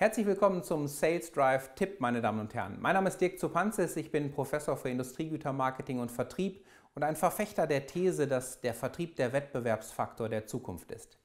Herzlich willkommen zum Sales Drive Tipp, meine Damen und Herren. Mein Name ist Dirk Zupanzis, ich bin Professor für Industriegütermarketing und Vertrieb und ein Verfechter der These, dass der Vertrieb der Wettbewerbsfaktor der Zukunft ist.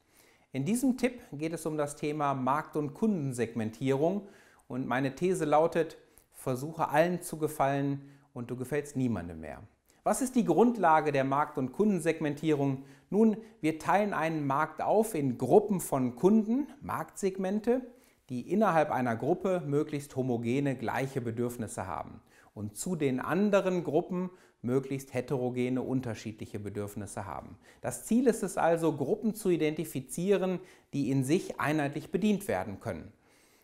In diesem Tipp geht es um das Thema Markt- und Kundensegmentierung und meine These lautet, versuche allen zu gefallen und du gefällst niemandem mehr. Was ist die Grundlage der Markt- und Kundensegmentierung? Nun, wir teilen einen Markt auf in Gruppen von Kunden, Marktsegmente, die innerhalb einer Gruppe möglichst homogene gleiche Bedürfnisse haben und zu den anderen Gruppen möglichst heterogene unterschiedliche Bedürfnisse haben. Das Ziel ist es also, Gruppen zu identifizieren, die in sich einheitlich bedient werden können.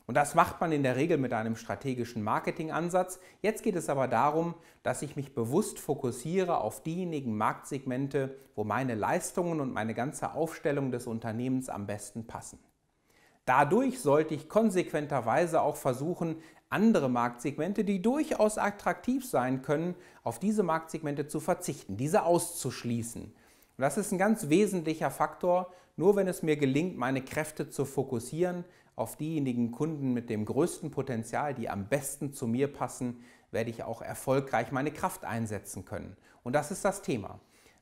Und das macht man in der Regel mit einem strategischen Marketingansatz. Jetzt geht es aber darum, dass ich mich bewusst fokussiere auf diejenigen Marktsegmente, wo meine Leistungen und meine ganze Aufstellung des Unternehmens am besten passen. Dadurch sollte ich konsequenterweise auch versuchen, andere Marktsegmente, die durchaus attraktiv sein können, auf diese Marktsegmente zu verzichten, diese auszuschließen. Und das ist ein ganz wesentlicher Faktor. Nur wenn es mir gelingt, meine Kräfte zu fokussieren auf diejenigen Kunden mit dem größten Potenzial, die am besten zu mir passen, werde ich auch erfolgreich meine Kraft einsetzen können. Und das ist das Thema.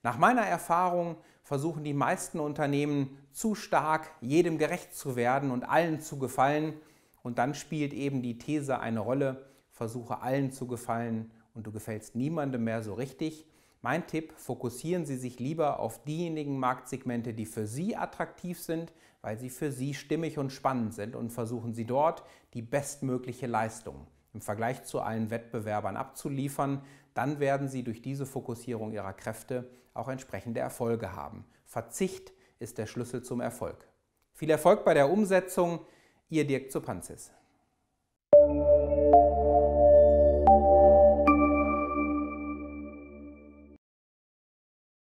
Nach meiner Erfahrung versuchen die meisten Unternehmen zu stark, jedem gerecht zu werden und allen zu gefallen. Und dann spielt eben die These eine Rolle, versuche allen zu gefallen und du gefällst niemandem mehr so richtig. Mein Tipp, fokussieren Sie sich lieber auf diejenigen Marktsegmente, die für Sie attraktiv sind, weil sie für Sie stimmig und spannend sind und versuchen Sie dort die bestmögliche Leistung im Vergleich zu allen Wettbewerbern abzuliefern, dann werden sie durch diese Fokussierung ihrer Kräfte auch entsprechende Erfolge haben. Verzicht ist der Schlüssel zum Erfolg. Viel Erfolg bei der Umsetzung, ihr Dirk Zupanzis.